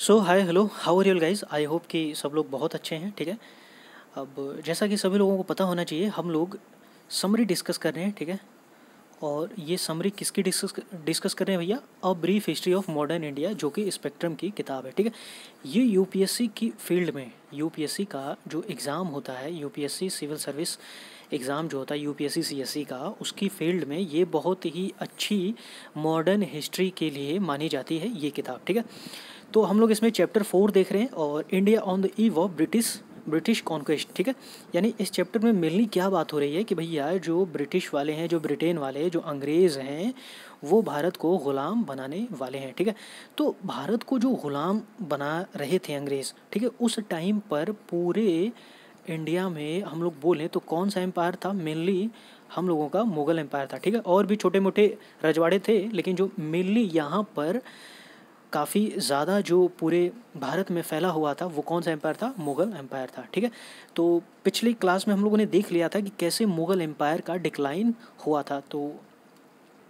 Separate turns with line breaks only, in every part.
so hi hello how are y'all guys I hope कि सब लोग बहुत अच्छे हैं ठीक है अब जैसा कि सभी लोगों को पता होना चाहिए हम लोग समरी डिस्कस कर रहे हैं ठीक है और ये समरी किसकी डिस्कस डिस्कस कर रहे हैं भैया a brief history of modern India जो कि स्पेक्ट्रम की किताब है ठीक है ये यूपीएससी की फील्ड में यूपीएससी का जो एग्ज़ाम होता है यूपीएससी सिविल सर्विस एग्ज़ाम जो होता है यूपीएससी सीएससी का उसकी फील्ड में ये बहुत ही अच्छी मॉडर्न हिस्ट्री के लिए मानी जाती है ये किताब ठीक है तो हम लोग इसमें चैप्टर फोर देख रहे हैं और India on the eve of British British conquest ठीक है यानी इस चैप्टर में मेनली क्या बात हो रही है कि भैया जो ब्रिटिश वाले हैं जो ब्रिटेन वाले हैं जो अंग्रेज़ हैं वो भारत को ग़ुलाम बनाने वाले हैं ठीक है तो भारत को जो ग़ुलाम बना रहे थे अंग्रेज़ ठीक है उस टाइम पर पूरे इंडिया में हम लोग बोलें तो कौन सा एम्पायर था मेनली हम लोगों का मुग़ल एम्पायर था ठीक है और भी छोटे मोटे रजवाड़े थे लेकिन जो मेनली यहाँ पर काफ़ी ज़्यादा जो पूरे भारत में फैला हुआ था वो कौन सा एम्पायर था मुग़ल एम्पायर था ठीक है तो पिछली क्लास में हम लोगों ने देख लिया था कि कैसे मुग़ल एम्पायर का डिक्लाइन हुआ था तो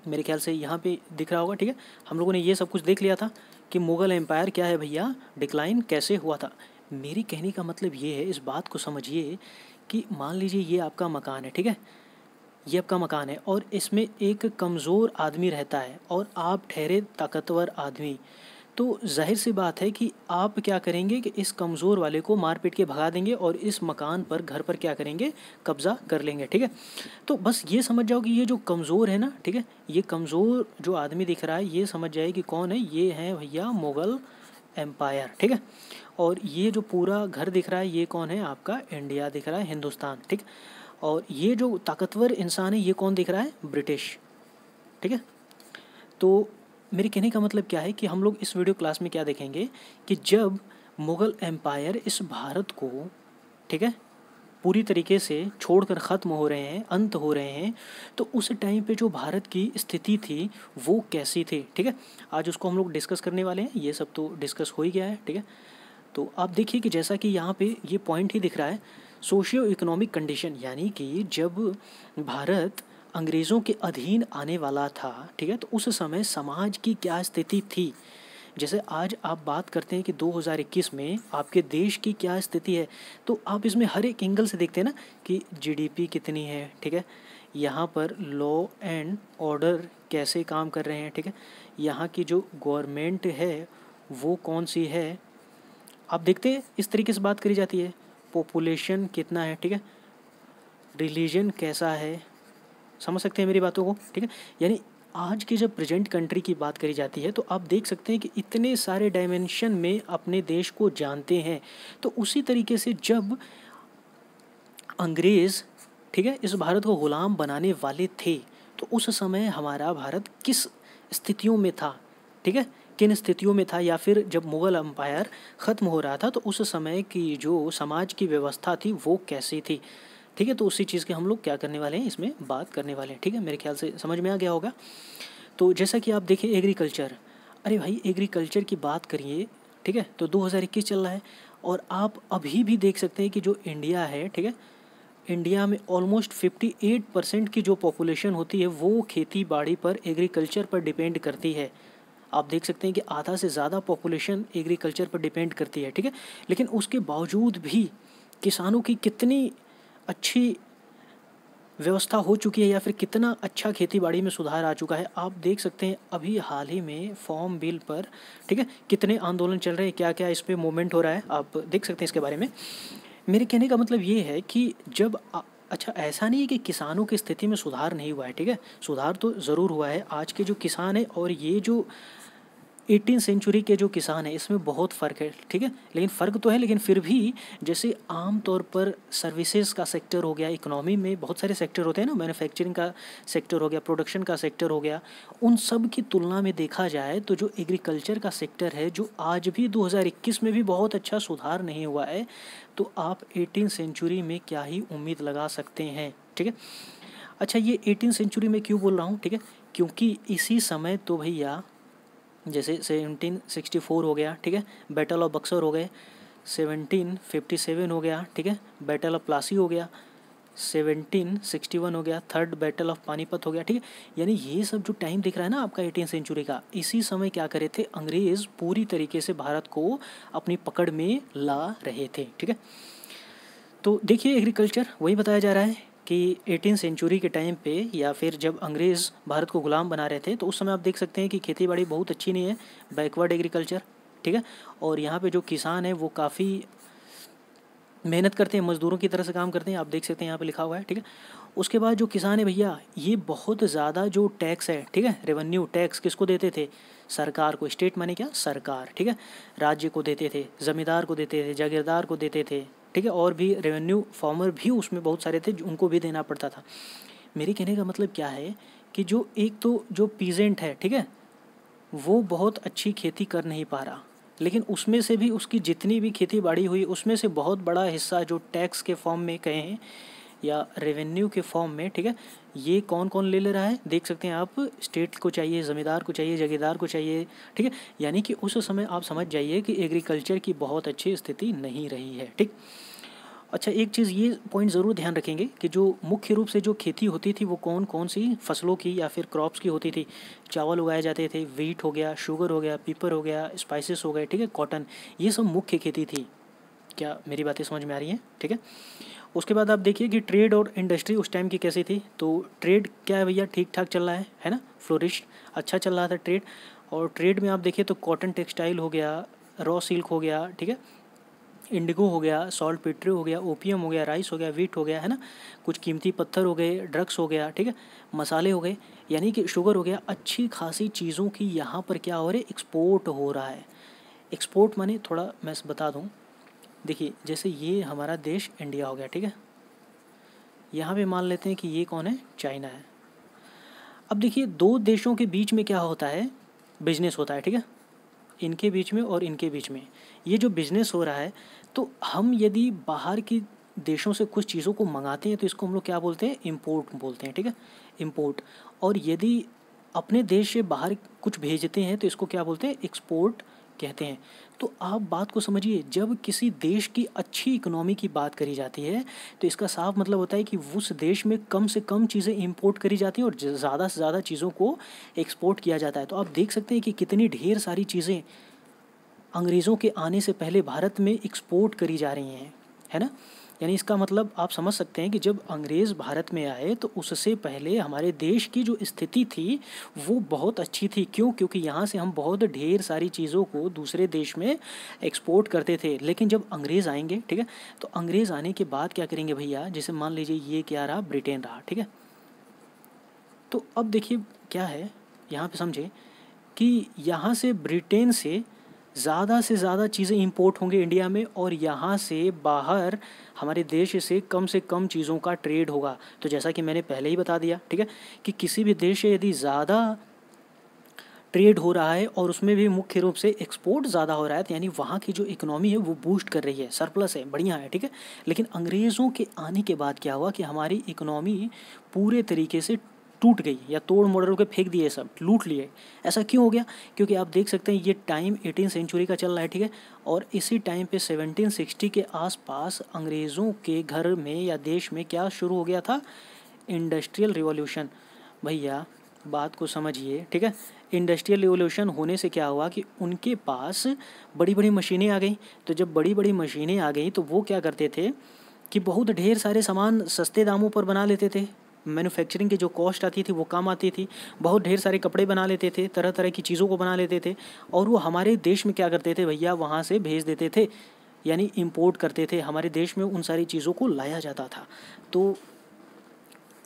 मेरे ख्याल से यहाँ पे दिख रहा होगा ठीक है हम लोगों ने ये सब कुछ देख लिया था कि मुग़ल एम्पायर क्या है भैया डिक्लाइन कैसे हुआ था मेरी कहने का मतलब ये है इस बात को समझिए कि मान लीजिए ये आपका मकान है ठीक है ये आपका मकान है और इसमें एक कमज़ोर आदमी रहता है और आप ठहरे ताकतवर आदमी तो जाहिर सी बात है कि आप क्या करेंगे कि इस कमज़ोर वाले को मार पीट के भगा देंगे और इस मकान पर घर पर क्या करेंगे कब्ज़ा कर लेंगे ठीक है तो बस ये समझ जाओ कि ये जो कमज़ोर है ना ठीक है ये कमज़ोर जो आदमी दिख रहा है ये समझ जाए कि कौन है ये है भैया मुग़ल एम्पायर ठीक है और ये जो पूरा घर दिख रहा है ये कौन है आपका इंडिया दिख रहा है हिंदुस्तान ठीक और ये जो ताकतवर इंसान है ये कौन दिख रहा है ब्रिटिश ठीक है तो मेरे कहने का मतलब क्या है कि हम लोग इस वीडियो क्लास में क्या देखेंगे कि जब मुग़ल एम्पायर इस भारत को ठीक है पूरी तरीके से छोड़कर ख़त्म हो रहे हैं अंत हो रहे हैं तो उस टाइम पे जो भारत की स्थिति थी वो कैसी थी ठीक है आज उसको हम लोग डिस्कस करने वाले हैं ये सब तो डिस्कस हो ही गया है ठीक है तो आप देखिए कि जैसा कि यहाँ पे ये पॉइंट ही दिख रहा है सोशियो इकोनॉमिक कंडीशन यानी कि जब भारत अंग्रेज़ों के अधीन आने वाला था ठीक है तो उस समय समाज की क्या स्थिति थी जैसे आज आप बात करते हैं कि 2021 में आपके देश की क्या स्थिति है तो आप इसमें हर एक एंगल से देखते हैं ना कि जीडीपी कितनी है ठीक है यहाँ पर लॉ एंड ऑर्डर कैसे काम कर रहे हैं ठीक है यहाँ की जो गवर्नमेंट है वो कौन सी है आप देखते हैं इस तरीके से बात करी जाती है पॉपुलेशन कितना है ठीक है रिलीजन कैसा है समझ सकते हैं मेरी बातों को ठीक है यानी आज की जब प्रेजेंट कंट्री की बात करी जाती है तो आप देख सकते हैं कि इतने सारे डायमेंशन में अपने देश को जानते हैं तो उसी तरीके से जब अंग्रेज़ ठीक है इस भारत को ग़ुलाम बनाने वाले थे तो उस समय हमारा भारत किस स्थितियों में था ठीक है किन स्थितियों में था या फिर जब मुग़ल अम्पायर ख़त्म हो रहा था तो उस समय की जो समाज की व्यवस्था थी वो कैसी थी ठीक है तो उसी चीज़ के हम लोग क्या करने वाले हैं इसमें बात करने वाले हैं ठीक है मेरे ख्याल से समझ में आ गया होगा तो जैसा कि आप देखें एग्रीकल्चर अरे भाई एग्रीकल्चर की बात करिए ठीक है तो 2021 चल रहा है और आप अभी भी देख सकते हैं कि जो इंडिया है ठीक है इंडिया में ऑलमोस्ट 58 परसेंट की जो पॉपुलेशन होती है वो खेती बाड़ी पर एग्रीकल्चर पर डिपेंड करती है आप देख सकते हैं कि आधा से ज़्यादा पॉपुलेशन एग्रीकल्चर पर डिपेंड करती है ठीक है लेकिन उसके बावजूद भी किसानों की कितनी अच्छी व्यवस्था हो चुकी है या फिर कितना अच्छा खेती बाड़ी में सुधार आ चुका है आप देख सकते हैं अभी हाल ही में फॉर्म बिल पर ठीक है कितने आंदोलन चल रहे हैं क्या क्या इस पर मूवमेंट हो रहा है आप देख सकते हैं इसके बारे में मेरे कहने का मतलब ये है कि जब आ, अच्छा ऐसा नहीं है कि किसानों की स्थिति में सुधार नहीं हुआ है ठीक है सुधार तो ज़रूर हुआ है आज के जो किसान हैं और ये जो एटीन सेंचुरी के जो किसान हैं इसमें बहुत फ़र्क है ठीक है लेकिन फ़र्क तो है लेकिन फिर भी जैसे आम तौर पर सर्विसेज का सेक्टर हो गया इकोनॉमी में बहुत सारे सेक्टर होते हैं ना मैन्युफैक्चरिंग का सेक्टर हो गया प्रोडक्शन का सेक्टर हो गया उन सब की तुलना में देखा जाए तो जो एग्रीकल्चर का सेक्टर है जो आज भी दो में भी बहुत अच्छा सुधार नहीं हुआ है तो आप एटीन सेंचुरी में क्या ही उम्मीद लगा सकते हैं ठीक है अच्छा ये एटीन सेंचुरी में क्यों बोल रहा हूँ ठीक है क्योंकि इसी समय तो भैया जैसे सेवनटीन सिक्सटी फोर हो गया ठीक है बैटल ऑफ बक्सर हो गए सेवनटीन फिफ्टी सेवन हो गया ठीक है बैटल ऑफ प्लासी हो गया सेवनटीन सिक्सटी वन हो गया थर्ड बैटल ऑफ पानीपत हो गया ठीक है यानी ये सब जो टाइम दिख रहा है ना आपका एटीन सेंचुरी का इसी समय क्या करे थे अंग्रेज़ पूरी तरीके से भारत को अपनी पकड़ में ला रहे थे ठीक है तो देखिए एग्रीकल्चर वही बताया जा रहा है कि एटीन सेंचुरी के टाइम पे या फिर जब अंग्रेज़ भारत को गुलाम बना रहे थे तो उस समय आप देख सकते हैं कि खेती बाड़ी बहुत अच्छी नहीं है बैकवर्ड एग्रीकल्चर ठीक है और यहाँ पे जो किसान है वो काफ़ी मेहनत करते हैं मज़दूरों की तरह से काम करते हैं आप देख सकते हैं यहाँ पे लिखा हुआ है ठीक है उसके बाद जो किसान है भैया ये बहुत ज़्यादा जो टैक्स है ठीक है रेवेन्यू टैक्स किसको देते थे सरकार को स्टेट माने क्या सरकार ठीक है राज्य को देते थे ज़मींदार को देते थे जागीरदार को देते थे ठीक है और भी रेवेन्यू फार्मर भी उसमें बहुत सारे थे उनको भी देना पड़ता था मेरे कहने का मतलब क्या है कि जो एक तो जो पीजेंट है ठीक है वो बहुत अच्छी खेती कर नहीं पा रहा लेकिन उसमें से भी उसकी जितनी भी खेती बाड़ी हुई उसमें से बहुत बड़ा हिस्सा जो टैक्स के फॉर्म में कहे हैं या रेवेन्यू के फॉर्म में ठीक है ये कौन कौन ले ले रहा है देख सकते हैं आप स्टेट को चाहिए ज़मींदार को चाहिए जगीदार को चाहिए ठीक है यानी कि उस समय आप समझ जाइए कि एग्रीकल्चर की बहुत अच्छी स्थिति नहीं रही है ठीक अच्छा एक चीज़ ये पॉइंट ज़रूर ध्यान रखेंगे कि जो मुख्य रूप से जो खेती होती थी वो कौन कौन सी फसलों की या फिर क्रॉप्स की होती थी चावल उगाए जाते थे वीट हो गया शुगर हो गया पीपर हो गया स्पाइसेस हो गए ठीक है कॉटन ये सब मुख्य खेती थी क्या मेरी बातें समझ में आ रही हैं ठीक है उसके बाद आप देखिए कि ट्रेड और इंडस्ट्री उस टाइम की कैसी थी तो ट्रेड क्या है भैया ठीक ठाक चल रहा है है ना फ्लोरिश अच्छा चल रहा था ट्रेड और ट्रेड में आप देखिए तो कॉटन टेक्सटाइल हो गया रॉ सिल्क हो गया ठीक है इंडिगो हो गया सॉल्ट पेट्री हो गया ओपियम हो गया राइस हो गया वीट हो गया है ना कुछ कीमती पत्थर हो गए ड्रग्स हो गया ठीक है मसाले हो गए यानी कि शुगर हो गया अच्छी खासी चीज़ों की यहाँ पर क्या हो रहा है एक्सपोर्ट हो रहा है एक्सपोर्ट माने थोड़ा मैं बता दूँ देखिए जैसे ये हमारा देश इंडिया हो गया ठीक है यहाँ पे मान लेते हैं कि ये कौन है चाइना है अब देखिए दो देशों के बीच में क्या होता है बिजनेस होता है ठीक है इनके बीच में और इनके बीच में ये जो बिजनेस हो रहा है तो हम यदि बाहर की देशों से कुछ चीज़ों को मंगाते हैं तो इसको हम लोग क्या बोलते हैं इम्पोर्ट बोलते हैं ठीक है इम्पोर्ट और यदि अपने देश से बाहर कुछ भेजते हैं तो इसको क्या बोलते हैं एक्सपोर्ट कहते हैं तो आप बात को समझिए जब किसी देश की अच्छी इकोनॉमी की बात करी जाती है तो इसका साफ मतलब होता है कि उस देश में कम से कम चीज़ें इम्पोर्ट करी जाती हैं और ज़्यादा से ज़्यादा चीज़ों को एक्सपोर्ट किया जाता है तो आप देख सकते हैं कि कितनी ढेर सारी चीज़ें अंग्रेज़ों के आने से पहले भारत में एक्सपोर्ट करी जा रही हैं है ना यानी इसका मतलब आप समझ सकते हैं कि जब अंग्रेज़ भारत में आए तो उससे पहले हमारे देश की जो स्थिति थी वो बहुत अच्छी थी क्यों क्योंकि यहाँ से हम बहुत ढेर सारी चीज़ों को दूसरे देश में एक्सपोर्ट करते थे लेकिन जब अंग्रेज़ आएंगे ठीक है तो अंग्रेज़ आने के बाद क्या करेंगे भैया जैसे मान लीजिए ये क्या रहा ब्रिटेन रहा ठीक है तो अब देखिए क्या है यहाँ पे समझे कि यहाँ से ब्रिटेन से ज़्यादा से ज़्यादा चीज़ें इंपोर्ट होंगे इंडिया में और यहाँ से बाहर हमारे देश से कम से कम चीज़ों का ट्रेड होगा तो जैसा कि मैंने पहले ही बता दिया ठीक है कि किसी भी देश से यदि ज़्यादा ट्रेड हो रहा है और उसमें भी मुख्य रूप से एक्सपोर्ट ज़्यादा हो रहा है तो यानी वहाँ की जो इकोनॉमी है वो बूस्ट कर रही है सरप्लस है बढ़िया है ठीक है लेकिन अंग्रेज़ों के आने के बाद क्या हुआ कि हमारी इकोनॉमी पूरे तरीके से टूट गई या तोड़ मोड़ के फेंक दिए सब लूट लिए ऐसा क्यों हो गया क्योंकि आप देख सकते हैं ये टाइम एटीन सेंचुरी का चल रहा है ठीक है और इसी टाइम पे 1760 के आसपास अंग्रेज़ों के घर में या देश में क्या शुरू हो गया था इंडस्ट्रियल रिवोल्यूशन भैया बात को समझिए ठीक है इंडस्ट्रियल रिवोल्यूशन होने से क्या हुआ कि उनके पास बड़ी बड़ी मशीनें आ गई तो जब बड़ी बड़ी मशीनें आ गई तो वो क्या करते थे कि बहुत ढेर सारे सामान सस्ते दामों पर बना लेते थे मैन्युफैक्चरिंग की जो कॉस्ट आती थी वो कम आती थी बहुत ढेर सारे कपड़े बना लेते थे तरह तरह की चीज़ों को बना लेते थे और वो हमारे देश में क्या करते थे भैया वहाँ से भेज देते थे यानी इम्पोर्ट करते थे हमारे देश में उन सारी चीज़ों को लाया जाता था तो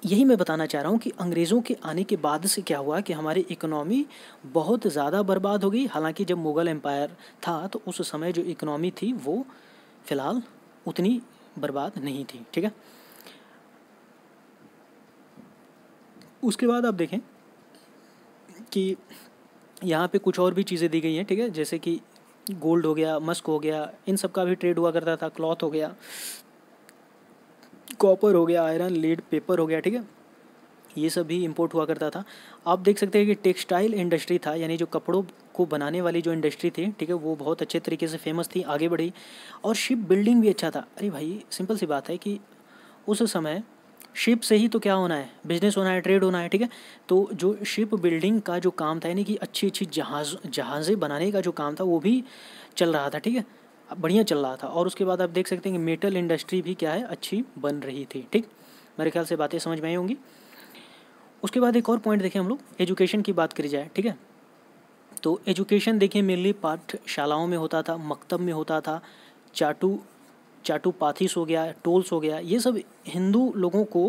यही मैं बताना चाह रहा हूँ कि अंग्रेज़ों के आने के बाद से क्या हुआ कि हमारी इकनॉमी बहुत ज़्यादा बर्बाद हो गई हालांकि जब मुग़ल एम्पायर था तो उस समय जो इकनॉमी थी वो फ़िलहाल उतनी बर्बाद नहीं थी ठीक है उसके बाद आप देखें कि यहाँ पे कुछ और भी चीज़ें दी गई हैं ठीक है जैसे कि गोल्ड हो गया मस्क हो गया इन सब का भी ट्रेड हुआ करता था क्लॉथ हो गया कॉपर हो गया आयरन लीड पेपर हो गया ठीक है ये सब भी इम्पोर्ट हुआ करता था आप देख सकते हैं कि टेक्सटाइल इंडस्ट्री था यानी जो कपड़ों को बनाने वाली जो इंडस्ट्री थी ठीक है वो बहुत अच्छे तरीके से फेमस थी आगे बढ़ी और शिप बिल्डिंग भी अच्छा था अरे भाई सिंपल सी बात है कि उस समय शिप से ही तो क्या होना है बिजनेस होना है ट्रेड होना है ठीक है तो जो शिप बिल्डिंग का जो काम था यानी कि अच्छी अच्छी जहाज जहाज़ें बनाने का जो काम था वो भी चल रहा था ठीक है बढ़िया चल रहा था और उसके बाद आप देख सकते हैं कि मेटल इंडस्ट्री भी क्या है अच्छी बन रही थी ठीक मेरे ख्याल से बातें समझ में आई होंगी उसके बाद एक और पॉइंट देखें हम लोग एजुकेशन की बात करी जाए ठीक है तो एजुकेशन देखिए मेनली पाठशालाओं में होता था मकतब में होता था चाटू पाथिस हो गया टोल्स हो गया ये सब हिंदू लोगों को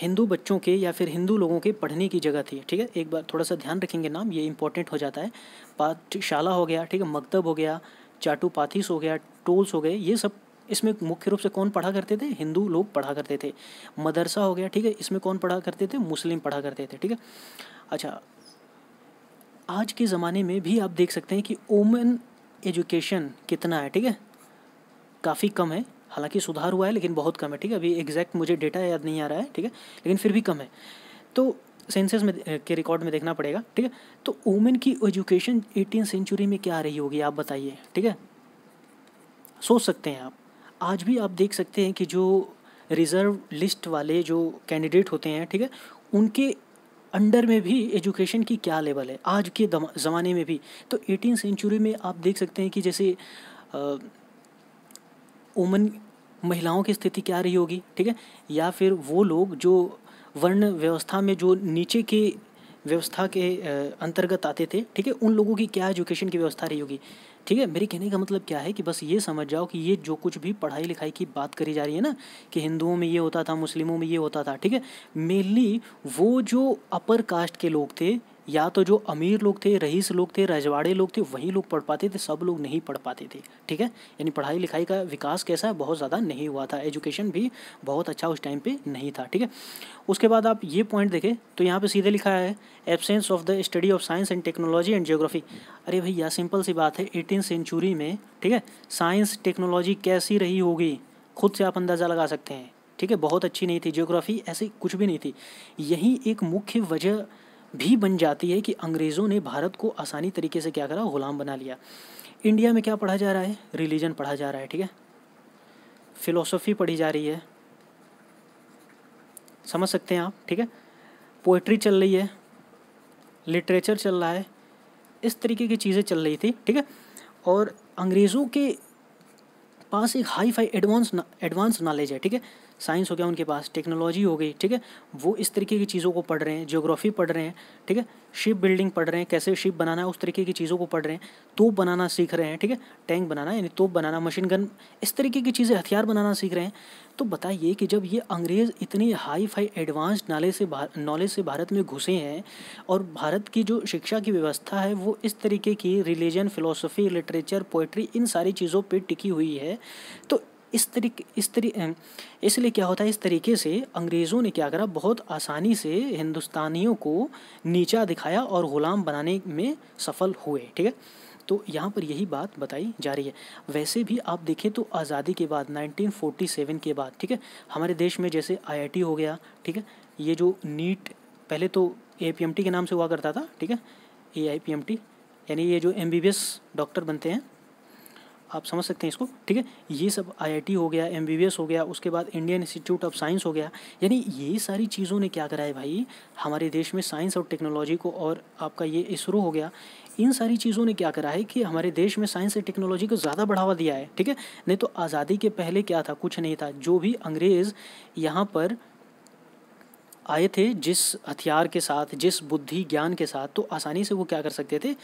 हिंदू बच्चों के या फिर हिंदू लोगों के पढ़ने की जगह थी ठीक है एक बार थोड़ा सा ध्यान रखेंगे नाम ये इंपॉर्टेंट हो जाता है पाठशाला हो गया ठीक है मकतब हो गया चाटू पाथिस हो गया टोल्स हो गए ये सब इसमें मुख्य रूप से कौन पढ़ा करते थे हिंदू लोग पढ़ा करते थे मदरसा हो गया ठीक है इसमें कौन पढ़ा करते थे मुस्लिम पढ़ा करते थे ठीक है अच्छा आज के ज़माने में भी आप देख सकते हैं कि ओमन एजुकेशन कितना है ठीक है काफ़ी कम है हालांकि सुधार हुआ है लेकिन बहुत कम है ठीक है अभी एग्जैक्ट मुझे डेटा याद नहीं आ रहा है ठीक है लेकिन फिर भी कम है तो सेंसेस में के रिकॉर्ड में देखना पड़ेगा ठीक है तो वुमेन की एजुकेशन एटीन सेंचुरी में क्या रही होगी आप बताइए ठीक है सोच सकते हैं आप आज भी आप देख सकते हैं कि जो रिज़र्व लिस्ट वाले जो कैंडिडेट होते हैं ठीक है उनके अंडर में भी एजुकेशन की क्या लेवल है आज के ज़माने में भी तो एटीन सेंचुरी में आप देख सकते हैं कि जैसे ओमन महिलाओं की स्थिति क्या रही होगी ठीक है या फिर वो लोग जो वर्ण व्यवस्था में जो नीचे के व्यवस्था के अंतर्गत आते थे ठीक है उन लोगों की क्या एजुकेशन की व्यवस्था रही होगी ठीक है मेरे कहने का मतलब क्या है कि बस ये समझ जाओ कि ये जो कुछ भी पढ़ाई लिखाई की बात करी जा रही है ना कि हिंदुओं में ये होता था मुस्लिमों में ये होता था ठीक है मेनली वो जो अपर कास्ट के लोग थे या तो जो अमीर लोग थे रईस लोग थे रजवाड़े लोग थे वही लोग पढ़ पाते थे सब लोग नहीं पढ़ पाते थे ठीक है यानी पढ़ाई लिखाई का विकास कैसा है बहुत ज़्यादा नहीं हुआ था एजुकेशन भी बहुत अच्छा उस टाइम पे नहीं था ठीक है उसके बाद आप ये पॉइंट देखें तो यहाँ पे सीधे लिखा है absence of the study of science and technology and geography अरे भैया सिंपल सी बात है एटीन सेंचुरी में ठीक है साइंस टेक्नोलॉजी कैसी रही होगी खुद से आप अंदाज़ा लगा सकते हैं ठीक है बहुत अच्छी नहीं थी जियोग्राफी ऐसी कुछ भी नहीं थी यही एक मुख्य वजह भी बन जाती है कि अंग्रेज़ों ने भारत को आसानी तरीके से क्या करा गुलाम बना लिया इंडिया में क्या पढ़ा जा रहा है रिलीजन पढ़ा जा रहा है ठीक है फिलोसफी पढ़ी जा रही है समझ सकते हैं आप ठीक है पोइट्री चल रही है लिटरेचर चल रहा है इस तरीके की चीज़ें चल रही थी ठीक है और अंग्रेज़ों के पास एक hi fi advance advance knowledge है ठीक है साइंस हो गया उनके पास टेक्नोलॉजी हो गई ठीक है वो इस तरीके की चीज़ों को पढ़ रहे हैं जियोग्राफी पढ़ रहे हैं ठीक है शिप बिल्डिंग पढ़ रहे हैं कैसे शिप बनाना है उस तरीके की चीज़ों को पढ़ रहे हैं तोप बनाना सीख रहे हैं ठीक है टैंक बनाना यानी तोप बनाना मशीन गन इस तरीके की चीज़ें हथियार बनाना सीख रहे हैं तो बताइए कि जब ये अंग्रेज़ इतनी हाई फाई एडवांस नाले से नॉलेज से भारत में घुसे हैं और भारत की जो शिक्षा की व्यवस्था है वो इस तरीके की रिलीजन फिलोसफी लिटरेचर पोइट्री इन सारी चीज़ों पर टिकी हुई है तो इस तरीके इस तरी इसलिए क्या होता है इस तरीके से अंग्रेज़ों ने क्या करा बहुत आसानी से हिंदुस्तानियों को नीचा दिखाया और ग़ुलाम बनाने में सफल हुए ठीक है तो यहाँ पर यही बात बताई जा रही है वैसे भी आप देखें तो आज़ादी के बाद 1947 के बाद ठीक है हमारे देश में जैसे आईआईटी हो गया ठीक है ये जो नीट पहले तो ए के नाम से हुआ करता था ठीक है ए यानी ये जो एम डॉक्टर बनते हैं आप समझ सकते हैं इसको ठीक है ये सब आईआईटी हो गया एमबीबीएस हो गया उसके बाद इंडियन इंस्टीट्यूट ऑफ साइंस हो गया यानी ये सारी चीज़ों ने क्या करा है भाई हमारे देश में साइंस और टेक्नोलॉजी को और आपका ये इसरो हो गया इन सारी चीज़ों ने क्या करा है कि हमारे देश में साइंस और टेक्नोलॉजी को ज़्यादा बढ़ावा दिया है ठीक है नहीं तो आज़ादी के पहले क्या था कुछ नहीं था जो भी अंग्रेज़ यहाँ पर आए थे जिस हथियार के साथ जिस बुद्धि ज्ञान के साथ तो आसानी से वो क्या कर सकते थे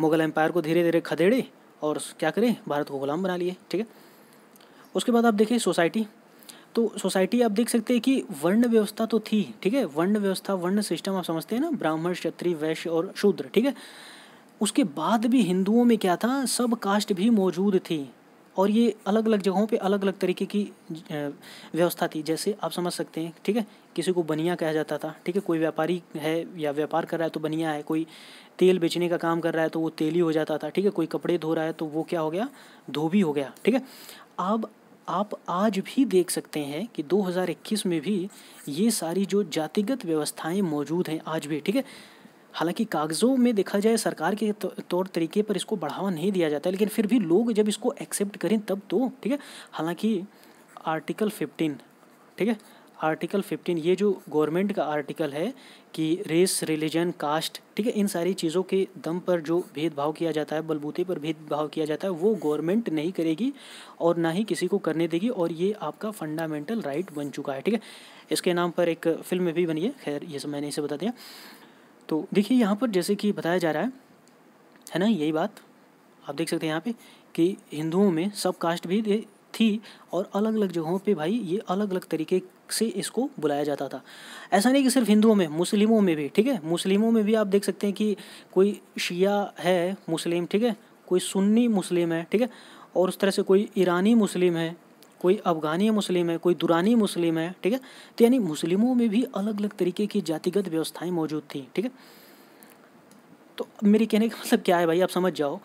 मुगल एम्पायर को धीरे धीरे खदेड़े और क्या करें भारत को गुलाम बना लिए ठीक है उसके बाद आप देखें सोसाइटी तो सोसाइटी आप देख सकते हैं कि वर्ण व्यवस्था तो थी ठीक है वर्ण व्यवस्था वर्ण सिस्टम आप समझते हैं ना ब्राह्मण क्षत्रिय वैश्य और शूद्र ठीक है उसके बाद भी हिंदुओं में क्या था सब कास्ट भी मौजूद थी और ये अलग अलग जगहों पे अलग अलग तरीके की व्यवस्था थी जैसे आप समझ सकते हैं ठीक है किसी को बनिया कहा जाता था ठीक है कोई व्यापारी है या व्यापार कर रहा है तो बनिया है कोई तेल बेचने का काम कर रहा है तो वो तेली हो जाता था ठीक है कोई कपड़े धो रहा है तो वो क्या हो गया धोबी हो गया ठीक है अब आप आज भी देख सकते हैं कि 2021 में भी ये सारी जो जातिगत व्यवस्थाएं मौजूद हैं आज भी ठीक है हालांकि कागज़ों में देखा जाए सरकार के तो, तौर तरीके पर इसको बढ़ावा नहीं दिया जाता है लेकिन फिर भी लोग जब इसको एक्सेप्ट करें तब तो ठीक है हालांकि आर्टिकल फिफ्टीन ठीक है आर्टिकल फिफ्टीन ये जो गवर्नमेंट का आर्टिकल है कि रेस रिलीजन कास्ट ठीक है इन सारी चीज़ों के दम पर जो भेदभाव किया जाता है बलबूते पर भेदभाव किया जाता है वो गवर्नमेंट नहीं करेगी और ना ही किसी को करने देगी और ये आपका फंडामेंटल राइट बन चुका है ठीक है इसके नाम पर एक फिल्म भी बनी है खैर ये सब मैंने इसे बता दिया तो देखिए यहाँ पर जैसे कि बताया जा रहा है है ना यही बात आप देख सकते हैं यहाँ पे कि हिंदुओं में सब कास्ट भी थी और अलग अलग जगहों पे भाई ये अलग अलग तरीके से इसको बुलाया जाता था ऐसा नहीं कि सिर्फ हिंदुओं में मुस्लिमों में भी ठीक है मुस्लिमों में भी आप देख सकते हैं कि कोई शिया है मुस्लिम ठीक है कोई सुन्नी मुस्लिम है ठीक है और उस तरह से कोई ईरानी मुस्लिम है कोई अफगानी मुस्लिम है कोई दुरानी मुस्लिम है ठीक है तो यानी मुस्लिमों में भी अलग अलग तरीके की जातिगत व्यवस्थाएं मौजूद थी ठीक है तो मेरे कहने का मतलब क्या है भाई आप समझ जाओ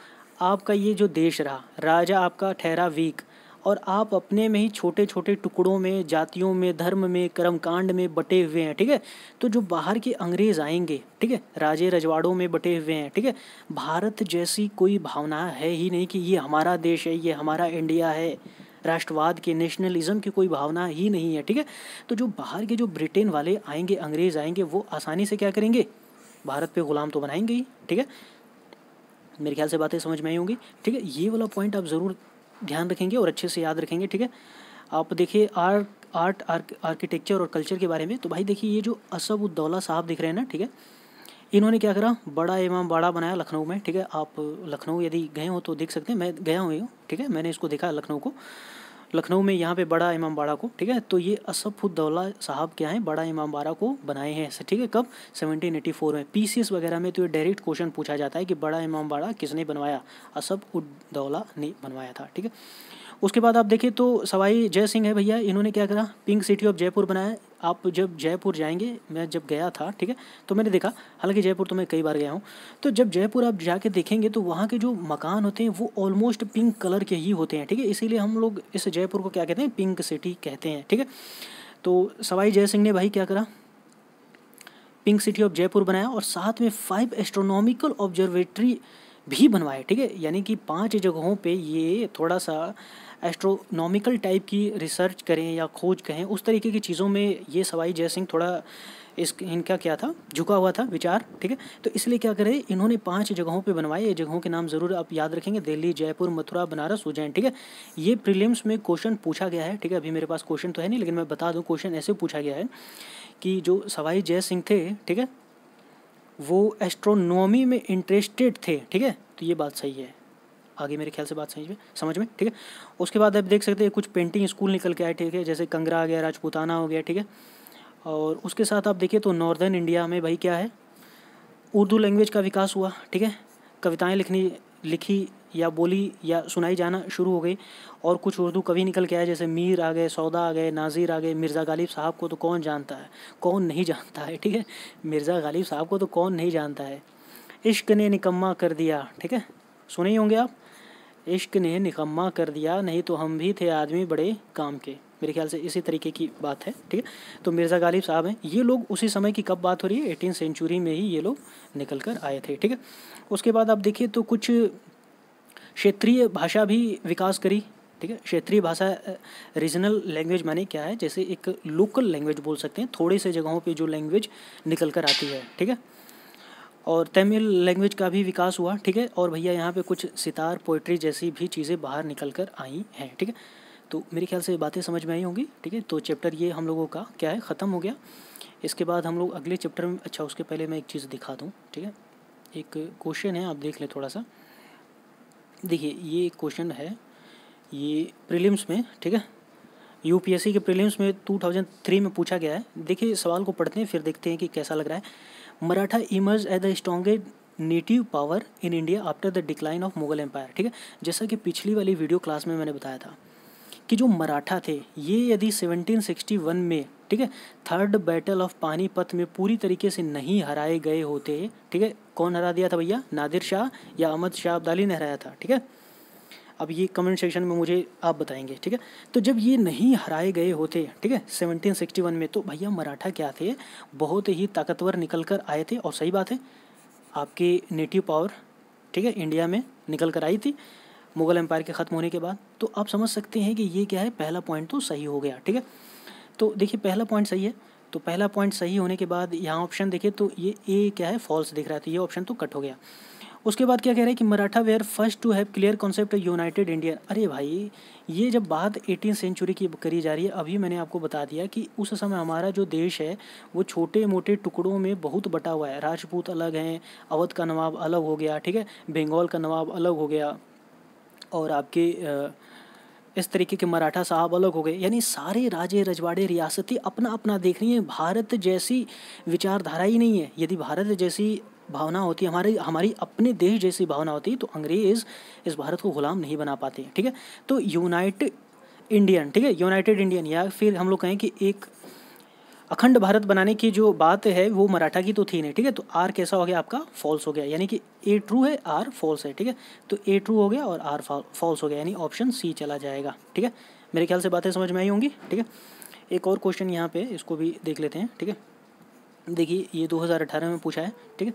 आपका ये जो देश रहा राजा आपका ठहरा वीक और आप अपने में ही छोटे छोटे टुकड़ों में जातियों में धर्म में कर्मकांड में बटे हुए हैं ठीक है तो जो बाहर के अंग्रेज आएंगे ठीक है राजे रजवाड़ों में बटे हुए हैं ठीक है भारत जैसी कोई भावना है ही नहीं कि ये हमारा देश है ये हमारा इंडिया है राष्ट्रवाद के नेशनलिज्म की कोई भावना ही नहीं है ठीक है तो जो बाहर के जो ब्रिटेन वाले आएंगे अंग्रेज़ आएंगे वो आसानी से क्या करेंगे भारत पे गुलाम तो बनाएंगे ही ठीक है मेरे ख्याल से बातें समझ में आई होंगी ठीक है ये वाला पॉइंट आप ज़रूर ध्यान रखेंगे और अच्छे से याद रखेंगे ठीक है आप देखिए आर्ट आर्ट आर्किटेक्चर और कल्चर के बारे में तो भाई देखिए ये जो असबुद्दौला साहब दिख रहे हैं ना ठीक है इन्होंने क्या करा बड़ा इमाम बाड़ा बनाया लखनऊ में ठीक है आप लखनऊ यदि गए हो तो देख सकते हैं मैं गया हुई हूँ ठीक है मैंने इसको देखा लखनऊ को लखनऊ में यहाँ पे बड़ा इमाम बाड़ा को ठीक है तो ये असफ़ुद्दौला साहब क्या है बड़ा इमाम बाड़ा को बनाए हैं ठीक है कब 1784 में पीसीएस वगैरह में तो ये डायरेक्ट क्वेश्चन पूछा जाता है कि बड़ा इमाम बाड़ा किसने बनवाया असफ उद्दौला ने बनवाया था ठीक है उसके बाद आप देखिए तो सवाई जय सिंह है भैया इन्होंने क्या करा पिंक सिटी ऑफ जयपुर बनाया आप जब जयपुर जाएंगे मैं जब गया था ठीक है तो मैंने देखा हालांकि जयपुर तो मैं कई बार गया हूँ तो जब जयपुर आप जाके देखेंगे तो वहाँ के जो मकान होते हैं वो ऑलमोस्ट पिंक कलर के ही होते हैं ठीक है इसीलिए हम लोग इस जयपुर को क्या कहते हैं पिंक सिटी कहते हैं ठीक है तो सवाई जय सिंह ने भाई क्या करा पिंक सिटी ऑफ जयपुर बनाया और साथ में फाइव एस्ट्रोनॉमिकल ऑब्जर्वेटरी भी बनवाए ठीक है यानी कि पांच जगहों पे ये थोड़ा सा एस्ट्रोनॉमिकल टाइप की रिसर्च करें या खोज कहें उस तरीके की चीज़ों में ये सवाई जय सिंह थोड़ा इस इनका क्या था झुका हुआ था विचार ठीक है तो इसलिए क्या करें इन्होंने पांच जगहों पे बनवाए ये जगहों के नाम ज़रूर आप याद रखेंगे दिल्ली जयपुर मथुरा बनारस उज्जैन ठीक है ये प्रीलिम्स में क्वेश्चन पूछा गया है ठीक है अभी मेरे पास क्वेश्चन तो है नहीं लेकिन मैं बता दूँ क्वेश्चन ऐसे पूछा गया है कि जो सवाई जय सिंह थे ठीक है वो एस्ट्रोनॉमी में इंटरेस्टेड थे ठीक है तो ये बात सही है आगे मेरे ख्याल से बात समझ में समझ में ठीक है उसके बाद आप देख सकते हैं कुछ पेंटिंग स्कूल निकल के आए ठीक है जैसे कंगरा आ गया राजपूताना हो गया ठीक है और उसके साथ आप देखिए तो नॉर्दर्न इंडिया में भाई क्या है उर्दू लैंग्वेज का विकास हुआ ठीक है कविताएं लिखनी लिखी या बोली या सुनाई जाना शुरू हो गई और कुछ उर्दू कवि निकल के आए जैसे मीर आ गए सौदा आ गए नाजिर आ गए मिर्ज़ा गालिब साहब को तो कौन जानता है कौन नहीं जानता है ठीक है मिर्ज़ा गालिब साहब को तो कौन नहीं जानता है इश्क ने निकम्मा कर दिया ठीक है सुने ही होंगे आप इश्क ने निकम्मा कर दिया नहीं तो हम भी थे आदमी बड़े काम के मेरे ख्याल से इसी तरीके की बात है ठीक है तो मिर्ज़ा गालिब साहब हैं ये लोग उसी समय की कब बात हो रही है एटीन सेंचुरी में ही ये लोग निकल कर आए थे ठीक है उसके बाद आप देखिए तो कुछ क्षेत्रीय भाषा भी विकास करी ठीक है क्षेत्रीय भाषा रीजनल लैंग्वेज माने क्या है जैसे एक लोकल लैंग्वेज बोल सकते हैं थोड़े से जगहों पे जो लैंग्वेज निकल कर आती है ठीक है और तमिल लैंग्वेज का भी विकास हुआ ठीक है और भैया यहाँ पे कुछ सितार पोइट्री जैसी भी चीज़ें बाहर निकल कर आई हैं ठीक है तो मेरे ख्याल से बातें समझ में आई होंगी ठीक है तो चैप्टर ये हम लोगों का क्या है ख़त्म हो गया इसके बाद हम लोग अगले चैप्टर में अच्छा उसके पहले मैं एक चीज़ दिखा दूँ ठीक है एक क्वेश्चन है आप देख लें थोड़ा सा देखिए ये क्वेश्चन है ये प्रीलिम्स में ठीक है यूपीएससी के प्रीलिम्स में 2003 में पूछा गया है देखिए सवाल को पढ़ते हैं फिर देखते हैं कि कैसा लग रहा है Maratha emerge at the strongest native power in India after the decline of Mughal empire ठीक है जैसा कि पिछली वाली वीडियो क्लास में मैंने बताया था कि जो मराठा थे ये यदि 1761 में ठीक है थर्ड बैटल ऑफ पानीपत में पूरी तरीके से नहीं हराए गए होते ठीक है कौन हरा दिया था भैया नादिर शाह या अहमद शाह अब्दाली ने हराया था ठीक है अब ये कमेंट सेक्शन में मुझे आप बताएंगे ठीक है तो जब ये नहीं हराए गए होते ठीक है 1761 में तो भैया मराठा क्या थे बहुत ही ताकतवर निकल कर आए थे और सही बात है आपके नेटिव पावर ठीक है इंडिया में निकल कर आई थी मुगल एम्पायर के ख़त्म होने के बाद तो आप समझ सकते हैं कि ये क्या है पहला पॉइंट तो सही हो गया ठीक है तो देखिए पहला पॉइंट सही है तो पहला पॉइंट सही होने के बाद यहाँ ऑप्शन देखिए तो ये ए क्या है फॉल्स दिख रहा है तो ये ऑप्शन तो कट हो गया उसके बाद क्या कह रहे हैं कि Maratha were first to have clear concept united India अरे भाई ये जब बात एटीन सेंचुरी की करी जा रही है अभी मैंने आपको बता दिया कि उस समय हमारा जो देश है वो छोटे मोटे टुकड़ों में बहुत बटा हुआ है राजपूत अलग हैं अवध का नवाब अलग हो गया ठीक है बंगाल का नवाब अलग हो गया और आपके इस तरीके के मराठा साहब अलग हो गए यानी सारे राजे रजवाड़े रियासतें अपना अपना देख रही हैं भारत जैसी विचारधारा ही नहीं है यदि भारत जैसी भावना होती हमारे हमारी अपने देश जैसी भावना होती है तो अंग्रेज़ इस भारत को ग़ुलाम नहीं बना पाते ठीक है तो यूनाइट इंडियन ठीक है यूनाइटेड इंडियन या फिर हम लोग कहें कि एक अखंड भारत बनाने की जो बात है वो मराठा की तो थी नहीं ठीक है तो आर कैसा हो गया आपका फॉल्स हो गया यानी कि ए ट्रू है आर फॉल्स है ठीक है तो ए ट्रू हो गया और आर फॉल्स हो गया यानी ऑप्शन सी चला जाएगा ठीक है मेरे ख्याल से बातें समझ में आई होंगी ठीक है एक और क्वेश्चन यहाँ पे इसको भी देख लेते हैं ठीक है देखिए ये दो में पूछा है ठीक है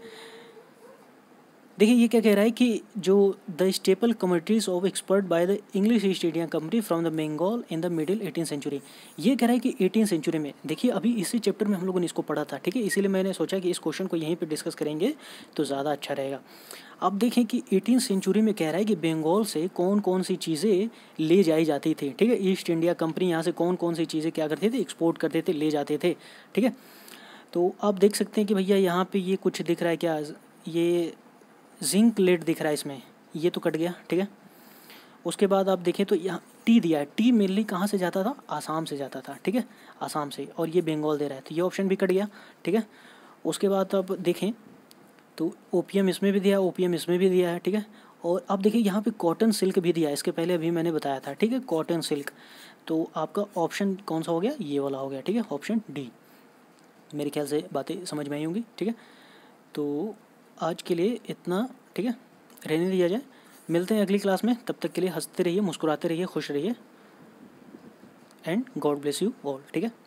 देखिए ये क्या कह रहा है कि जो the staple commodities of expert by the English East India company from the Bengal in the middle eighteen century ये कह रहा है कि एटीन सेंचुरी में देखिए अभी इसी चैप्टर में हम लोगों ने इसको पढ़ा था ठीक है इसीलिए मैंने सोचा कि इस क्वेश्चन को यहीं पर डिस्कस करेंगे तो ज़्यादा अच्छा रहेगा अब देखें कि एटीन सेंचुरी में कह रहा है कि बंगाल से कौन कौन सी चीज़ें ले जाई जाती थी ठीक है ईस्ट इंडिया कंपनी यहाँ से कौन कौन सी चीज़ें क्या करते थे एक्सपोर्ट करते थे ले जाते थे ठीक है तो आप देख सकते हैं कि भैया यहाँ पे ये कुछ दिख रहा है क्या ये जिंक लेट दिख रहा है इसमें ये तो कट गया ठीक है उसके बाद आप देखें तो यहाँ टी दिया है टी मेनली कहाँ से जाता था आसाम से जाता था ठीक है आसाम से और ये बंगाल दे रहा है तो ये ऑप्शन भी कट गया ठीक है उसके बाद आप देखें तो एम इसमें भी दिया पी एम इसमें भी दिया है ठीक है और आप देखिए यहाँ पे कॉटन सिल्क भी दिया है इसके पहले अभी मैंने बताया था ठीक है कॉटन सिल्क तो आपका ऑप्शन कौन सा हो गया ये वाला हो गया ठीक है ऑप्शन डी मेरे ख्याल से बातें समझ में आई होंगी ठीक है तो आज के लिए इतना ठीक है रहने दिया जाए मिलते हैं अगली क्लास में तब तक के लिए हंसते रहिए मुस्कुराते रहिए खुश रहिए and God bless you all ठीक है